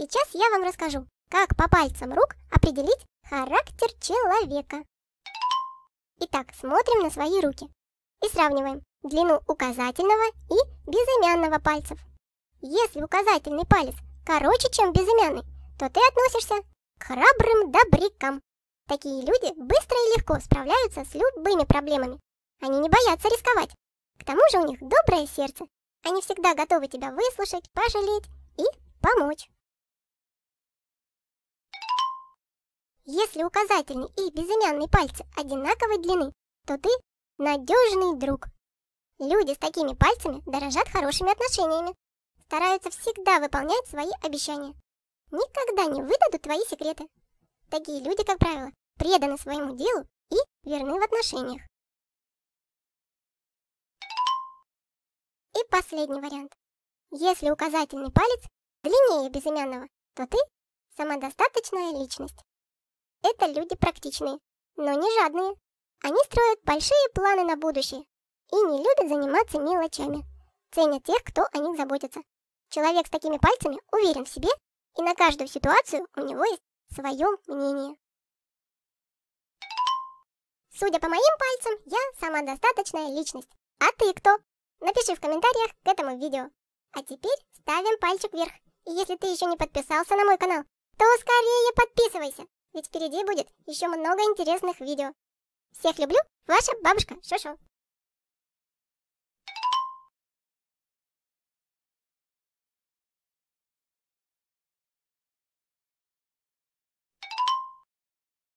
Сейчас я вам расскажу, как по пальцам рук определить характер человека. Итак, смотрим на свои руки и сравниваем длину указательного и безымянного пальцев. Если указательный палец короче, чем безымянный, то ты относишься к храбрым добрякам. Такие люди быстро и легко справляются с любыми проблемами. Они не боятся рисковать. К тому же у них доброе сердце. Они всегда готовы тебя выслушать, пожалеть и помочь. Если указательный и безымянный пальцы одинаковой длины, то ты надежный друг. Люди с такими пальцами дорожат хорошими отношениями, стараются всегда выполнять свои обещания, никогда не выдадут твои секреты. Такие люди, как правило, преданы своему делу и верны в отношениях. И последний вариант. Если указательный палец длиннее безымянного, то ты самодостаточная личность. Это люди практичные, но не жадные. Они строят большие планы на будущее и не любят заниматься мелочами. Ценят тех, кто о них заботится. Человек с такими пальцами уверен в себе, и на каждую ситуацию у него есть свое мнение. Судя по моим пальцам, я самодостаточная личность. А ты кто? Напиши в комментариях к этому видео. А теперь ставим пальчик вверх. И если ты еще не подписался на мой канал, то скорее подписывайся ведь впереди будет еще много интересных видео. Всех люблю, ваша бабушка Шошо.